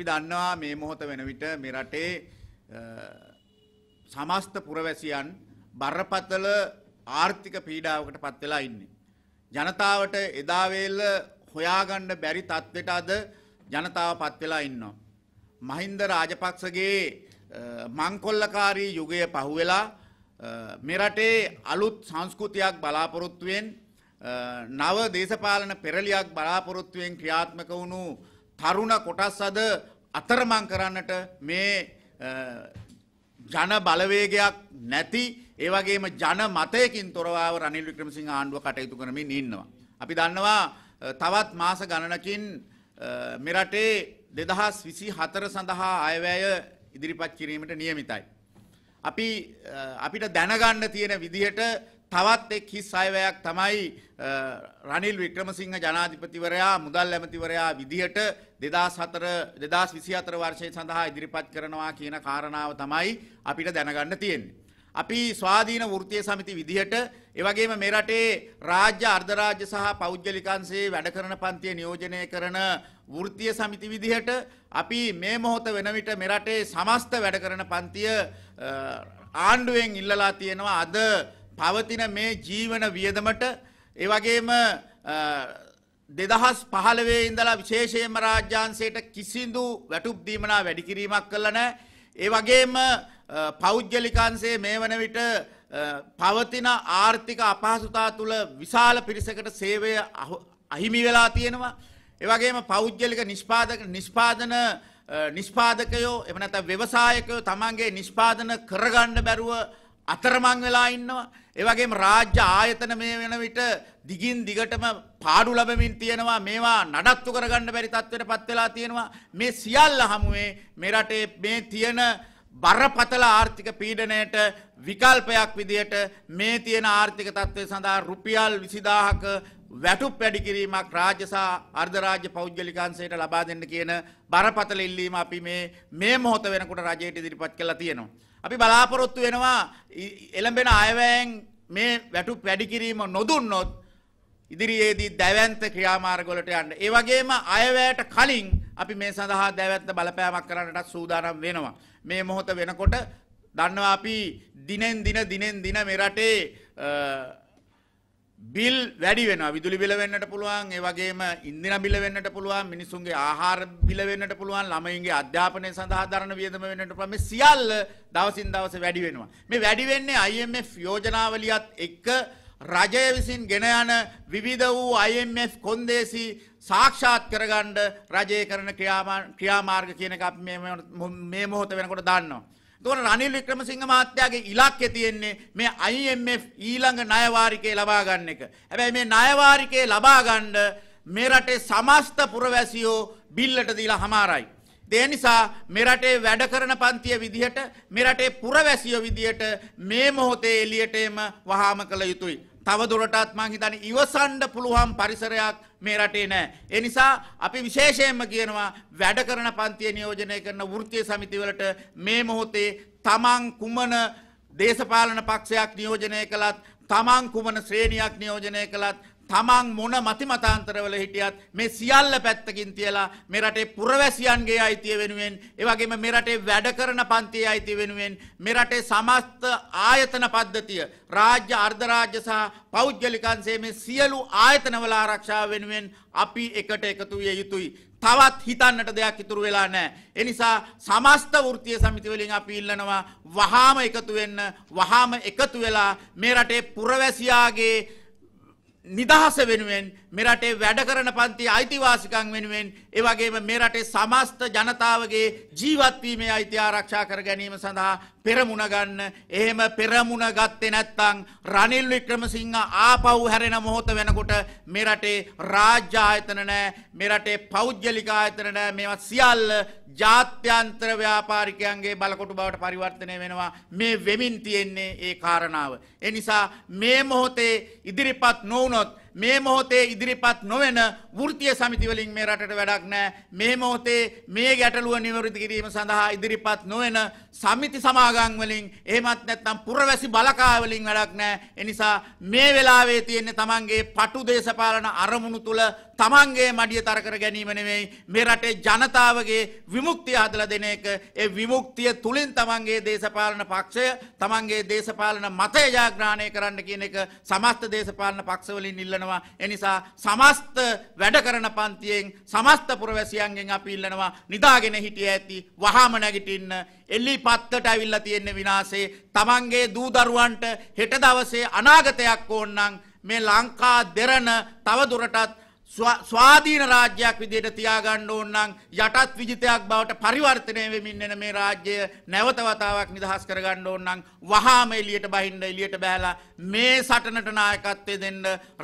අපි දන්නවා මේ මොහොත වෙන විට මේ රටේ සමස්ත පුරවැසියන් බරපතල ආර්ථික පීඩාවකට පත් වෙලා ඉන්නේ. ජනතාවට එදා වේල හොයාගන්න බැරි තත්ත්වයට අද ජනතාව පත් වෙලා ඉන්නවා. මහින්ද රාජපක්ෂගේ මංකොල්ලකාරී යුගය පහුවෙලා මේ රටේ අලුත් සංස්කෘතියක් බලාපොරොත්තුවෙන් නව දේශපාලන පෙරලියක් බලාපොරොත්තුවෙන් ක්‍රියාත්මක වුණු තරුණ කොටස් අද අතරමං කරන්නට මේ ජන බලවේගයක් නැති ඒ වගේම ජන මතයකින් තොරවව රනිල් වික්‍රමසිංහ ආණ්ඩුව කටයුතු කරමින් ඉන්නවා. අපි දන්නවා තවත් මාස ගණනකින් මෙරටේ 2024 සඳහා අයවැය ඉදිරිපත් කිරීමට නියමිතයි. අපි අපිට දැනගන්න තියෙන විදිහට තවත් එක් හිස් අයවැයක් තමයි රනිල් වික්‍රමසිංහ ජනාධිපතිවරයා මුදල් ඇමතිවරයා විදිහට දෙදස් හතර දෙදස් විසි අතර වර්ෂය සඳහා ඉදිරිපත් කරනවා කියන කාරණාව තමයි අපිට දැනගන්න තියෙන්නේ. අපි ස්වාධීන වෘතිය සමිති විදිහට එවගේම මෙරටේ රාජ්‍ය අර්ධරාජ්‍ය සහ පෞද්ගලිකන්සේ වැඩ කරන පන්තිය නියෝජනය කරන වෘතිය සමිති විදිහට අපි මේ මොහොත වෙන විට මෙරටේ සමස්ත වැඩ කරන පන්තිය ආණ්ඩුවෙන් ඉල්ලලා තියෙනවා අද පවතින මේ ජීවන වියදමට ඒ වගේම දෙදහස් පහළවේ ඉඳලා විශේෂයෙන්ම රාජ්‍යාන්සයට කිසිදු වැටුප් දීමනා වැඩි කිරීමක් කළා නැහැ. ඒ වගේම පෞද්ගලිකංශයේ මේ වන විට පවතින ආර්ථික අපහසුතා තුළ විශාල පිරිසකට සේවය අහිමි වෙලා තියෙනවා. ඒ වගේම පෞද්ගලික නිෂ්පාදක නිෂ්පාදන නිෂ්පාදකයෝ එහෙම නැත්නම් ව්‍යවසායකයෝ තමන්ගේ නිෂ්පාදන කරගන්න බැරුව අතරමං වෙලා ඉන්නවා. ඒ වගේම රාජ්‍ය ආයතන මේ වෙන විට දිගින් දිගටම පාඩු ලැබමින් තියෙනවා. මේවා නඩත්තු කරගන්න බැරි තත්ත්වයටපත් වෙලා තියෙනවා. මේ සියල්ල හමුවේ මේ රටේ මේ තියෙන බරපතල ආර්ථික පීඩනයට විකල්පයක් විදියට මේ තියෙන ආර්ථික තත්ත්වය සඳහා රුපියල් විසිදාහක වැටුප් වැඩි කිරීමක් රාජ්‍යසා අර්ධරාජ්‍ය පෞද්ගලිකන්සයට ලබා දෙන්න කියන බරපතල ඉල්ලීම අපි මේ මේ මොහොත වෙනකොට රජයට ඉදිරිපත් කළා තියෙනවා. අපි බලාපොරොත්තු වෙනවා එළඹෙන අයවැයෙන් මේ වැටුප් වැඩි කිරීම නොදුන්නොත් ඉදිරියේදී දැවැන්ත ක්‍රියාමාර්ගවලට යන්න. ඒ වගේම අයවැයට කලින් අපි මේ සඳහා දැවැත්ත බලපෑමක් කරන්නටත් සූදානම් වෙනවා. මේ මොහොත වෙනකොට දන්නවා අපි දිනෙන් දින දිනෙන් දින මෙරටේ බිල් වැඩි වෙන විදුලි බිල වෙන්නට පුළුවන් ඒ වගේම ඉන්දින බිල වෙන්නට පුළුවන් මිනිසුන්ගේ ආහාර බිල වෙන්නට පුළුවන් ළමයින්ගේ අධ්‍යාපනය සඳහා දරන වියදම වෙන්නට පුළුවන් මේ සියල්ල දවසින් දවස වැඩි වෙනවා මේ වැඩි වෙන්නේ IMF යෝජනාවලියත් එක්ක රජය විසින් ගෙන යන විවිධ වූ IMF කොන්දේසි සාක්ෂාත් කරගන්න රජය කරන ක්‍රියාමාර්ග කියන එක අපි මේ මොහොත වෙනකොට දන්නවා. එතකොට රනිල් වික්‍රමසිංහ මහත්තයාගේ ඉලක්කය තියෙන්නේ මේ IMF ඊළඟ ණයවාරිකේ ලබා ගන්න එක. හැබැයි මේ ණයවාරිකේ ලබා ගන්න මේ රටේ සමස්ත පුරවැසියෝ බිල්ලට දීලා හමාරයි. ඒ නිසා මේ රටේ වැඩ කරන පන්තිය විදිහට මේ රටේ පුරවැසියෝ විදිහට මේ මොහොතේ එළියටම වහාම කළ යුතුයි. තවදුරටත් මං හිතන ඉවසන්ඩ පුළුවන් පරිසරයක් මේ රටේ නෑ. එනිසා අපි විශේෂයෙන්ම කියනවා වැඩ කරන පන්තිය නියෝජනය කරන වෘත්තිය සමිතිවලට මේ මොහොතේ තමන් කුමන දේශපාලන පක්ෂයක් නියෝජනය කළත් තමන් කුමන ශ්‍රේණියක් නියෝජනය කළත් තමන් මොන මතිමතාන්තරවල හිටියත් මේ සියල්ල පැත්තකින් තියලා මේ රටේ පුරවැසියන්ගේ අයිතිය වෙනුවෙන් ඒ වගේම මේ රටේ වැඩ කරන පන්තියේ අයිතිය වෙනුවෙන් මේ රටේ සමස්ත ආයතන පද්ධතිය රාජ්‍ය අර්ධ රාජ්‍ය සහ පෞද්ගලිකංශයේ මේ සියලු ආයතනවල ආරක්ෂාව වෙනුවෙන් අපි එකට එකතු විය යුතුයි තවත් හිතන්නට දෙයක් ඉතුරු වෙලා නෑ. එනිසා සමස්ත ෘතිය සමිතිවලින් අපි ඉල්ලනවා වහාම එකතු වෙන්න වහාම එකතු වෙලා මේ රටේ පුරවැසියාගේ නිදහස වෙනුවෙන් මෙරටේ වැඩ කරන පන්ති අයිතිවාසිකං වෙනුවෙන් එවගේම මෙරටේ සමස්ත ජනතාවගේ ජීවත්වීමේ අයිති ආරක්ෂා කර ගැනීම සඳහා පෙරමුණ ගන්න එහෙම පෙරමුණ ගත්තේ නැත්නම් රනිල් වික්‍රමසිංහ ආපහු හැරෙන මොහොත වෙනකොට මෙරටේ රාජ්‍ය ආයතන නැහැ මෙරටේ පෞද්ගලික ආයතන නැහැ මේවා සියල්ල ජාත්‍යන්තර ව්‍යාපාරිකයන්ගේ බලකොටු බවට පරිවර්තනය වෙනවා මේ වෙමින් තියෙන්නේ ඒ කාරණාව ඒ නිසා මේ මොහොතේ ඉදිරිපත් නොවුන මේ මොහොතේ ඉදිරිපත් නොවන වෘතිය සමිතිවලින් මේ රටට වැඩක් නෑ. මේ මොහොතේ මේ ගැටලුව නිවරදි කිරීම සඳහා ඉදිරිපත් නොවන සමිති සමාගංවලින් ඒමත් නැත්තම් පුරවැසි බලකාවලින් වැඩක් නෑ. එනිසා මේ වෙලාවේ තියෙන්නේ තමන්ගේ පටු දේශපාලන අරමුණු තුළ තමන්ගේ මඩිය තරකර ගැනීම නෙවෙයි මේ රටේ ජනතාවගේ විමුක්තිය හදලා දෙන එක ඒ විමුක්තිය තුලින් තමන්ගේ දේශපාලන පක්ෂය තමන්ගේ දේශපාලන මතය ජයග්‍රහණය කරන්න කියන එක සමස්ත දේශපාලන පක්ෂවලින් ඉල්ලන ඉල්ලනවා. එනිසා සමස්ත වැඩ කරන පන්තියෙන් සමස්ත පුරවැසියන්ගෙන් අපි ඉල්ලනවා නිදාගෙන හිටිය ඇති වහාම නැගිටින්න එල්ලි පත්තට ඇවිල්ලා තියෙන විනාසේ තමන්ගේ දූ දරුවන්ට හෙට දවසේ අනාගතයක් ඕන්නම් මේ ලංකා දෙරණ තව දුරටත් ස්වාධීන රාජ්‍යයක් විදියට තියාගන්න ඕන නම් යටත් විජිතයක් බවට පරිවර්තනය වෙමින් එන මේ රාජ්‍යය නැවත වතාවක් නිදහස් කරගන්න ඕන නම් වහාම එළියට බහින්න එළියට බහැලා මේ සටනට නායකත්වය දෙන්න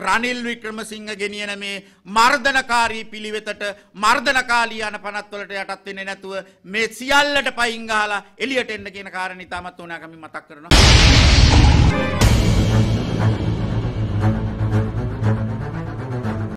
රනිල් වික්‍රමසිංහ ගෙනියන මේ මර්ධනකාරී පිළිවෙතට මර්ධනකාලී යනපනත් වලට යටත් වෙන්නේ නැතුව මේ සියල්ලට පයින් ගහලා එළියට එන්න කියන කාරණේ ඉතාමත් ඕනෑකමින් මතක් කරනවා